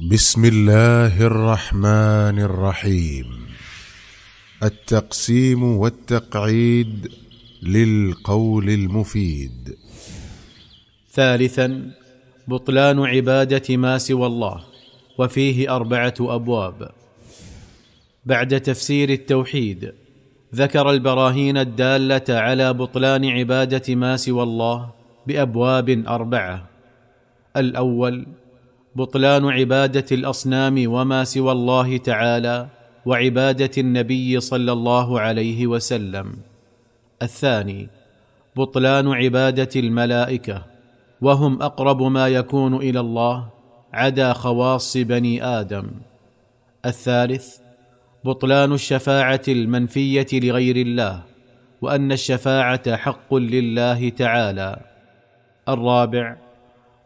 بسم الله الرحمن الرحيم التقسيم والتقعيد للقول المفيد ثالثا بطلان عباده ما سوى الله وفيه اربعه ابواب بعد تفسير التوحيد ذكر البراهين الداله على بطلان عباده ما سوى الله بابواب اربعه الاول بطلان عباده الاصنام وما سوى الله تعالى وعباده النبي صلى الله عليه وسلم الثاني بطلان عباده الملائكه وهم اقرب ما يكون الى الله عدا خواص بني ادم الثالث بطلان الشفاعه المنفيه لغير الله وان الشفاعه حق لله تعالى الرابع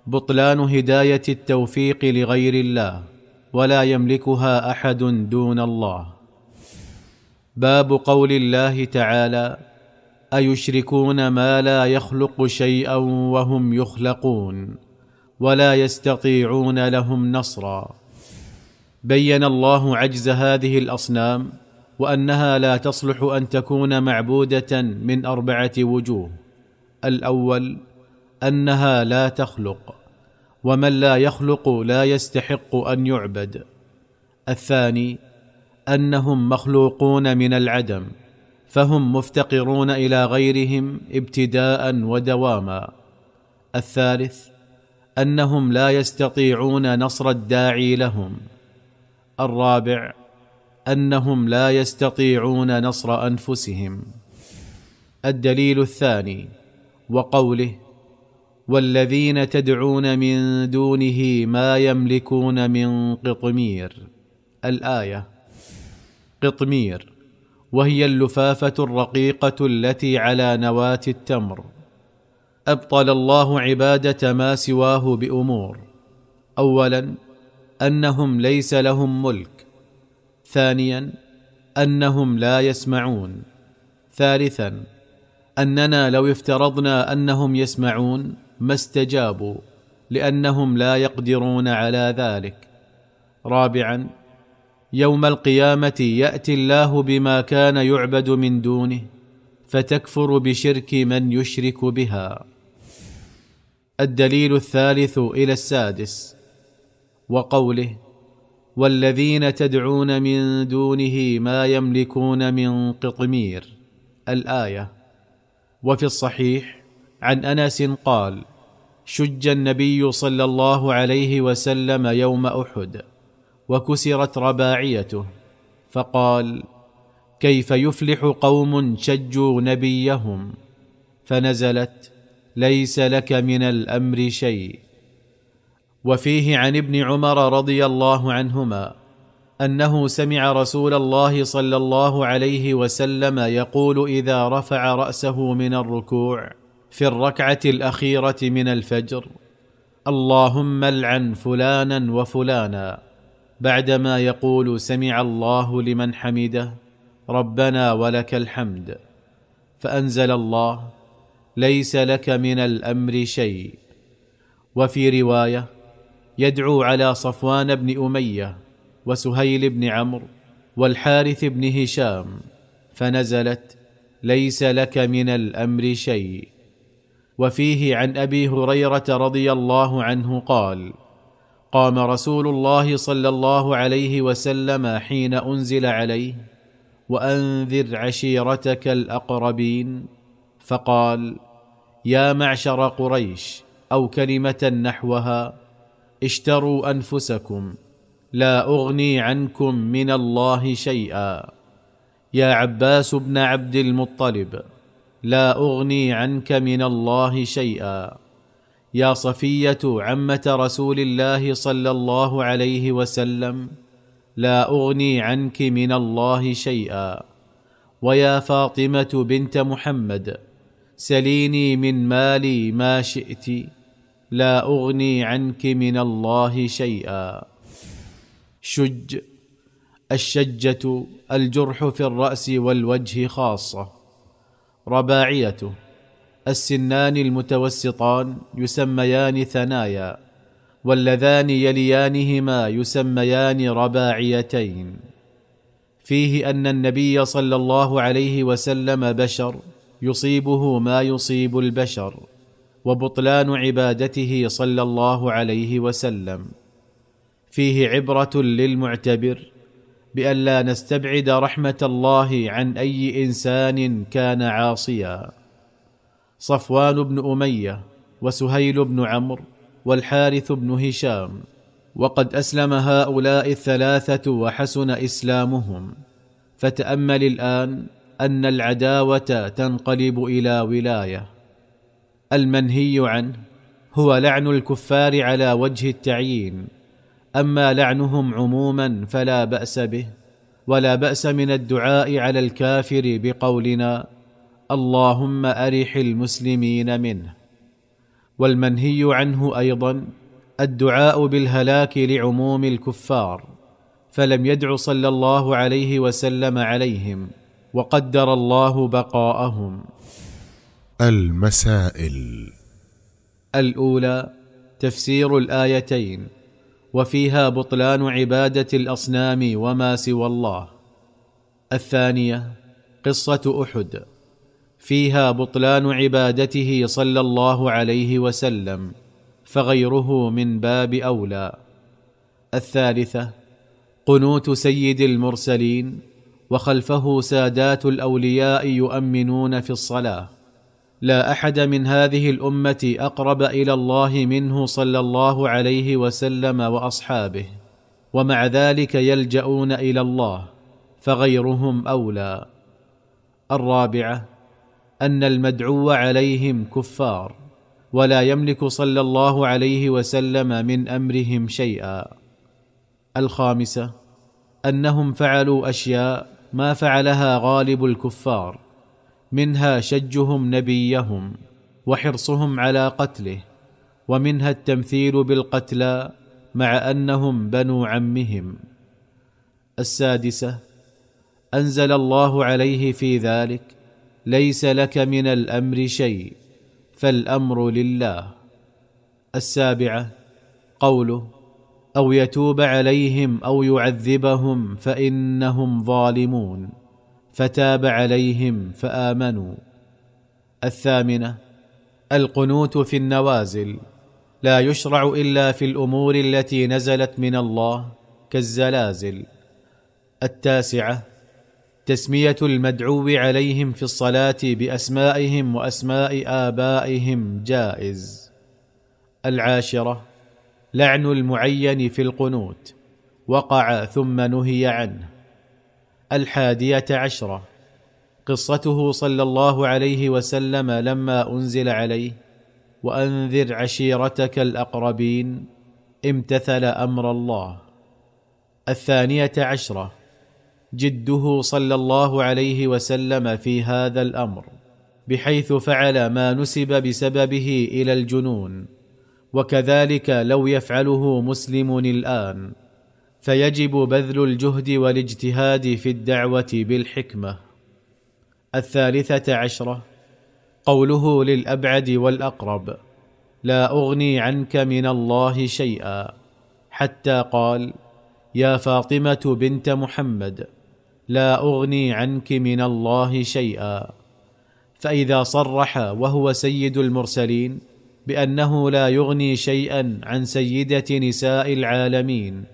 بطلان هدايه التوفيق لغير الله ولا يملكها احد دون الله باب قول الله تعالى ايشركون ما لا يخلق شيئا وهم يخلقون ولا يستطيعون لهم نصرا بين الله عجز هذه الاصنام وانها لا تصلح ان تكون معبوده من اربعه وجوه الاول انها لا تخلق ومن لا يخلق لا يستحق ان يعبد الثاني انهم مخلوقون من العدم فهم مفتقرون الى غيرهم ابتداء ودواما الثالث انهم لا يستطيعون نصر الداعي لهم الرابع انهم لا يستطيعون نصر انفسهم الدليل الثاني وقوله والذين تدعون من دونه ما يملكون من قطمير الايه قطمير وهي اللفافه الرقيقه التي على نواه التمر ابطل الله عباده ما سواه بامور اولا انهم ليس لهم ملك ثانيا انهم لا يسمعون ثالثا اننا لو افترضنا انهم يسمعون ما استجابوا لانهم لا يقدرون على ذلك رابعا يوم القيامه ياتي الله بما كان يعبد من دونه فتكفر بشرك من يشرك بها الدليل الثالث الى السادس وقوله والذين تدعون من دونه ما يملكون من قطمير الايه وفي الصحيح عن انس قال شج النبي صلى الله عليه وسلم يوم احد وكسرت رباعيته فقال كيف يفلح قوم شجوا نبيهم فنزلت ليس لك من الامر شيء وفيه عن ابن عمر رضي الله عنهما انه سمع رسول الله صلى الله عليه وسلم يقول اذا رفع راسه من الركوع في الركعه الاخيره من الفجر اللهم العن فلانا وفلانا بعدما يقول سمع الله لمن حمده ربنا ولك الحمد فانزل الله ليس لك من الامر شيء وفي روايه يدعو على صفوان بن اميه وسهيل بن عمرو والحارث بن هشام فنزلت ليس لك من الامر شيء وفيه عن ابي هريره رضي الله عنه قال قام رسول الله صلى الله عليه وسلم حين انزل عليه وانذر عشيرتك الاقربين فقال يا معشر قريش او كلمه نحوها اشتروا انفسكم لا اغني عنكم من الله شيئا يا عباس بن عبد المطلب لا اغني عنك من الله شيئا يا صفيه عمه رسول الله صلى الله عليه وسلم لا اغني عنك من الله شيئا ويا فاطمه بنت محمد سليني من مالي ما شئت لا اغني عنك من الله شيئا شج الشجه الجرح في الراس والوجه خاصه رباعيته السنان المتوسطان يسميان ثنايا واللذان يليانهما يسميان رباعيتين فيه ان النبي صلى الله عليه وسلم بشر يصيبه ما يصيب البشر وبطلان عبادته صلى الله عليه وسلم فيه عبره للمعتبر بالا نستبعد رحمه الله عن اي انسان كان عاصيا صفوان بن اميه وسهيل بن عمرو والحارث بن هشام وقد اسلم هؤلاء الثلاثه وحسن اسلامهم فتامل الان ان العداوه تنقلب الى ولايه المنهي عنه هو لعن الكفار على وجه التعيين اما لعنهم عموما فلا باس به ولا باس من الدعاء على الكافر بقولنا اللهم ارح المسلمين منه والمنهي عنه ايضا الدعاء بالهلاك لعموم الكفار فلم يدع صلى الله عليه وسلم عليهم وقدر الله بقاءهم المسائل الاولى تفسير الايتين وفيها بطلان عباده الاصنام وما سوى الله الثانيه قصه احد فيها بطلان عبادته صلى الله عليه وسلم فغيره من باب اولى الثالثه قنوت سيد المرسلين وخلفه سادات الاولياء يؤمنون في الصلاه لا احد من هذه الامه اقرب الى الله منه صلى الله عليه وسلم واصحابه ومع ذلك يلجؤون الى الله فغيرهم اولى الرابعه ان المدعو عليهم كفار ولا يملك صلى الله عليه وسلم من امرهم شيئا الخامسه انهم فعلوا اشياء ما فعلها غالب الكفار منها شجهم نبيهم وحرصهم على قتله ومنها التمثيل بالقتلى مع انهم بنو عمهم السادسه انزل الله عليه في ذلك ليس لك من الامر شيء فالامر لله السابعه قوله او يتوب عليهم او يعذبهم فانهم ظالمون فتاب عليهم فامنوا الثامنه القنوت في النوازل لا يشرع الا في الامور التي نزلت من الله كالزلازل التاسعه تسميه المدعو عليهم في الصلاه باسمائهم واسماء ابائهم جائز العاشره لعن المعين في القنوت وقع ثم نهي عنه الحادية عشرة قصته صلى الله عليه وسلم لما أنزل عليه وأنذر عشيرتك الأقربين امتثل أمر الله الثانية عشرة جده صلى الله عليه وسلم في هذا الأمر بحيث فعل ما نسب بسببه إلى الجنون وكذلك لو يفعله مسلم الآن فيجب بذل الجهد والاجتهاد في الدعوه بالحكمه الثالثه عشره قوله للابعد والاقرب لا اغني عنك من الله شيئا حتى قال يا فاطمه بنت محمد لا اغني عنك من الله شيئا فاذا صرح وهو سيد المرسلين بانه لا يغني شيئا عن سيده نساء العالمين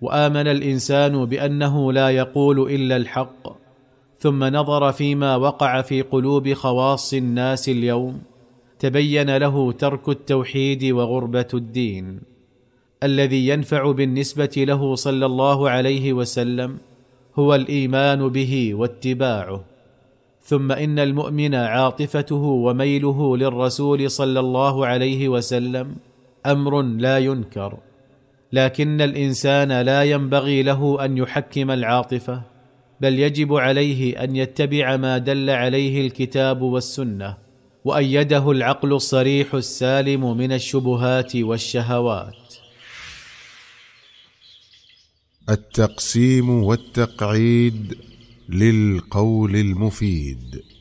وامن الانسان بانه لا يقول الا الحق ثم نظر فيما وقع في قلوب خواص الناس اليوم تبين له ترك التوحيد وغربه الدين الذي ينفع بالنسبه له صلى الله عليه وسلم هو الايمان به واتباعه ثم ان المؤمن عاطفته وميله للرسول صلى الله عليه وسلم امر لا ينكر لكن الانسان لا ينبغي له ان يحكم العاطفه بل يجب عليه ان يتبع ما دل عليه الكتاب والسنه وايده العقل الصريح السالم من الشبهات والشهوات التقسيم والتقعيد للقول المفيد